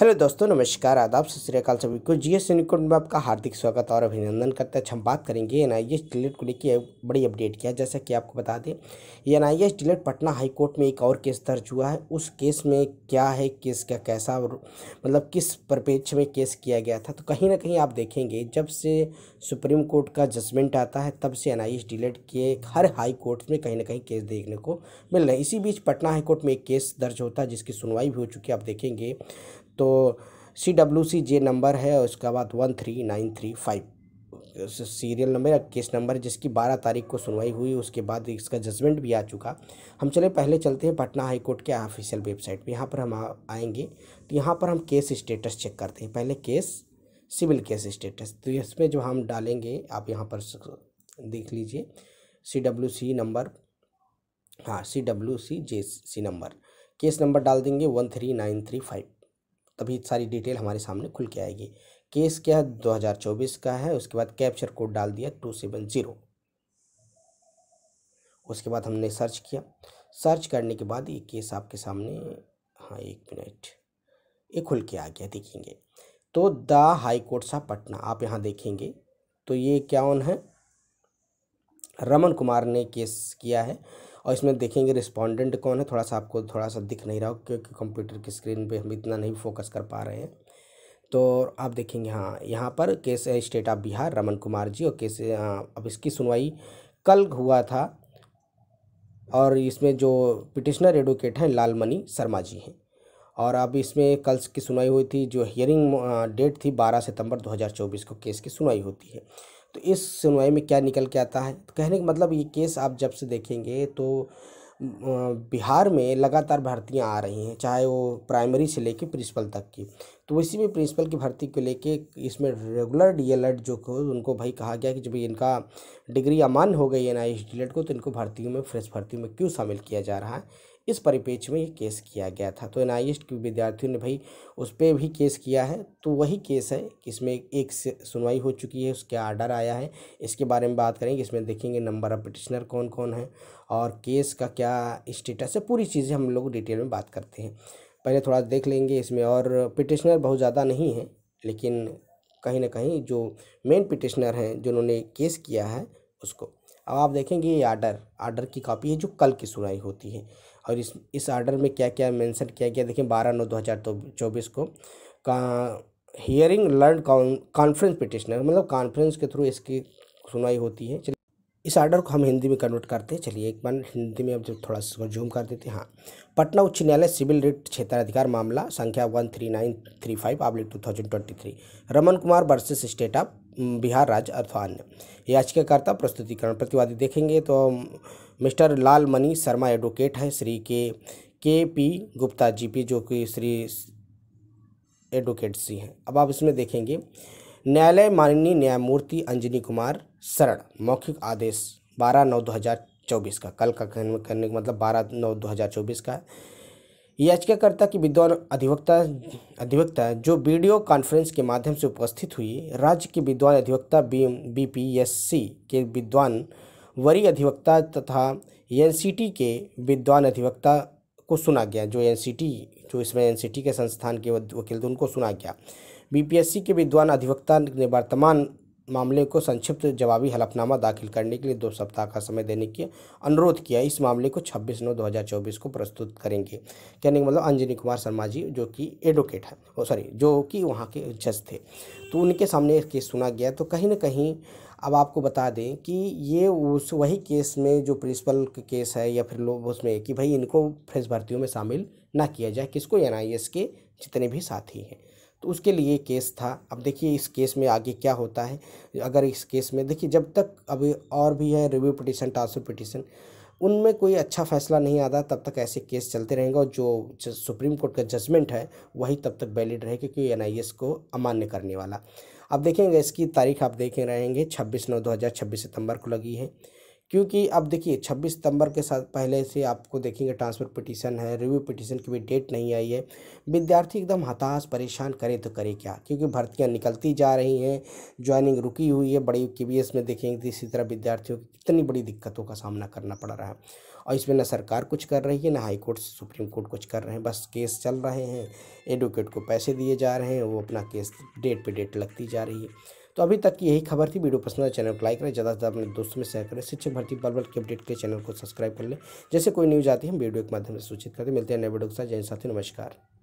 hello दोस्तों नमस्कार आदाब सत श्रीकाल सभी को जी एस यूनिकोड में आपका हार्दिक स्वागत और अभिनंदन करते हैं अच्छा, हम बात करेंगे एन आई एस डिलेट को लेकर बड़ी अपडेट किया जैसा कि आपको बता दें एन आई एस डिलेट पटना हाई कोर्ट में एक और केस दर्ज हुआ है उस केस में क्या है केस का कैसा मतलब किस परिपेक्ष में केस किया गया था तो कहीं ना कहीं आप देखेंगे जब से सुप्रीम कोर्ट का जजमेंट आता है तब से एन आई एस डिलेट के हर हाई कोर्ट में कहीं ना कहीं केस देखने को मिल रहा है इसी बीच पटना हाईकोर्ट में एक केस दर्ज होता है जिसकी सुनवाई भी हो चुकी है आप देखेंगे तो सी डब्ल्यू सी जे नंबर है और उसके बाद one three nine three five serial number या केस नंबर जिसकी बारह तारीख को सुनवाई हुई उसके बाद इसका जजमेंट भी आ चुका हम चले पहले चलते हैं पटना हाईकोर्ट के ऑफिशियल वेबसाइट पे यहाँ पर हम आएंगे तो यहाँ पर हम केस स्टेटस चेक करते हैं पहले केस सिविल केस स्टेटस तो इसमें जो हम डालेंगे आप यहाँ पर देख लीजिए सी डब्ल्यू सी नंबर हाँ C W C J C number case number डाल देंगे one three nine three five अभी सारी डिटेल हमारे सामने खुल के आएगी केस क्या है 2024 का है उसके बाद कैप्चर कोड डाल दिया टू सेवन ज़ीरो उसके बाद हमने सर्च किया सर्च करने के बाद ये केस आपके सामने हाँ एक मिनट ये खुल के आ गया देखेंगे तो the high court of Patna आप यहाँ देखेंगे तो ये क्या ऑन है रमन कुमार ने केस किया है और इसमें देखेंगे रिस्पॉन्डेंट कौन है थोड़ा सा आपको थोड़ा सा दिख नहीं रहा हो क्योंकि कंप्यूटर की स्क्रीन पर हम इतना नहीं फोकस कर पा रहे हैं तो आप देखेंगे हाँ यहाँ पर केस है स्टेट ऑफ बिहार रमन कुमार जी और केस हाँ, अब इसकी सुनवाई कल हुआ था और इसमें जो पिटिशनर एडवोकेट हैं लालमणि शर्मा जी हैं और अब इसमें कल की सुनवाई हुई थी जो हियरिंग हाँ, डेट थी 12 सितंबर 2024 को केस की सुनवाई होती है तो इस सुनवाई में क्या निकल के आता है तो कहने का मतलब ये केस आप जब से देखेंगे तो बिहार में लगातार भर्तियां आ रही हैं चाहे वो प्राइमरी से लेके प्रिंसिपल तक की तो इसी में प्रिंसिपल की भर्ती को लेके इसमें रेगुलर डीएलएड जो को उनको भाई कहा गया कि जब इनका डिग्री अमान्य हो गई एन आई को तो इनको भर्तियों में फ्रेश भर्ती में क्यों शामिल किया जा रहा है इस परिपेक्ष में ये केस किया गया था तो एन के विद्यार्थियों ने भाई उस पर भी केस किया है तो वही केस है कि इसमें एक सुनवाई हो चुकी है उसके आर्डर आया है इसके बारे में बात करेंगे इसमें देखेंगे नंबर ऑफ पिटिशनर कौन कौन है और केस का क्या स्टेटस है पूरी चीज़ें हम लोग डिटेल में बात करते हैं पहले थोड़ा देख लेंगे इसमें और पिटिशनर बहुत ज़्यादा नहीं है लेकिन कहीं ना कहीं जो मेन पिटिशनर हैं जिन्होंने केस किया है उसको अब आप देखेंगे ये आर्डर आर्डर की कॉपी है जो कल की सुनाई होती है और इस इस आर्डर में क्या क्या मेंशन किया गया देखें बारह नौ दो हज़ार तो चौबीस को का हियरिंग लर्न कॉन्फ्रेंस पिटिशनर मतलब कॉन्फ्रेंस के थ्रू इसकी सुनवाई होती है चलिए इस आर्डर को हम हिंदी में कन्वर्ट करते हैं चलिए एक बार हिंदी में अब जब थोड़ा सा जूम कर देते हैं हाँ पटना उच्च न्यायालय सिविल रिट क्षेत्राधिकार मामला संख्या one three nine three five oblique two thousand twenty three Raman Kumar versus state of Bihar राज्य अथवा अन्य याचिकाकर्ता प्रस्तुतिकरण प्रतिवादी देखेंगे तो मिस्टर लाल मनी शर्मा एडवोकेट हैं श्री के के पी गुप्ता जी पी जो कि श्री एडवोकेट सी हैं अब आप इसमें देखेंगे न्यायालय माननीय न्यायमूर्ति अंजनी कुमार शरण मौखिक आदेश बारह नौ दो हज़ार चौबीस का कल का कहने का मतलब बारह नौ दो हज़ार चौबीस का है याचिकाकर्ता की विद्वान अधिवक्ता अधिवक्ता जो वीडियो कॉन्फ्रेंस के माध्यम से उपस्थित हुई राज्य के विद्वान अधिवक्ता बी बीपीएससी के विद्वान वरीय अधिवक्ता तथा एनसीटी के विद्वान अधिवक्ता को सुना गया जो एनसीटी जो इसमें एनसीटी के संस्थान के वकील थे उनको सुना गया बीपीएससी के विद्वान अधिवक्ता ने वर्तमान मामले को संक्षिप्त जवाबी हलफनामा दाखिल करने के लिए दो सप्ताह का समय देने के अनुरोध किया इस मामले को 26 नौ 2024 को प्रस्तुत करेंगे कहने का मतलब अंजनी कुमार शर्मा जी जो कि एडवोकेट है ओ सॉरी जो कि वहाँ के जज थे तो उनके सामने केस सुना गया तो कहीं ना कहीं अब आपको बता दें कि ये उस वही केस में जो प्रिंसिपल केस है या फिर लोग उसमें कि भाई इनको फ्रेश भर्तियों में शामिल ना किया जाए किसको एन के जितने भी साथी हैं तो उसके लिए केस था अब देखिए इस केस में आगे क्या होता है अगर इस केस में देखिए जब तक अभी और भी है रिव्यू पिटिशन ट्रांसफर पिटिशन उनमें कोई अच्छा फैसला नहीं आता तब तक ऐसे केस चलते रहेंगे और जो सुप्रीम कोर्ट का जजमेंट है वही तब तक वैलिड रहे क्योंकि एन को अमान्य करने वाला अब देखेंगे इसकी तारीख आप देख रहेंगे छब्बीस नौ दो हज़ार छब्बीस सितम्बर को लगी है क्योंकि अब देखिए 26 सितंबर के साथ पहले से आपको देखेंगे ट्रांसफ़र पिटीशन है रिव्यू पिटीशन की भी डेट नहीं आई है विद्यार्थी एकदम हताश परेशान करें तो करे क्या क्योंकि भर्तियां निकलती जा रही हैं ज्वाइनिंग रुकी हुई है बड़ी के में देखेंगे तो इसी तरह विद्यार्थियों की कितनी बड़ी दिक्कतों का सामना करना पड़ रहा है और इसमें ना सरकार कुछ कर रही है ना हाई कोर्ट सुप्रीम कोर्ट कुछ कर रहे हैं बस केस चल रहे हैं एडवोकेट को पैसे दिए जा रहे हैं वो अपना केस डेट पर डेट लगती जा रही है तो अभी तक की यही खबर थी वीडियो पसंद है तो चैनल को लाइक करें ज़्यादा से ज़्यादा अपने दोस्तों में शेयर करें शिक्षक भर्ती बल बल के अपडेट के चैनल को सब्सक्राइब कर लें जैसे कोई न्यूज़ आती है हम वीडियो के माध्यम से सूचित करते मिलते हैं नए वीडियो के साथ जैन साथी नमस्कार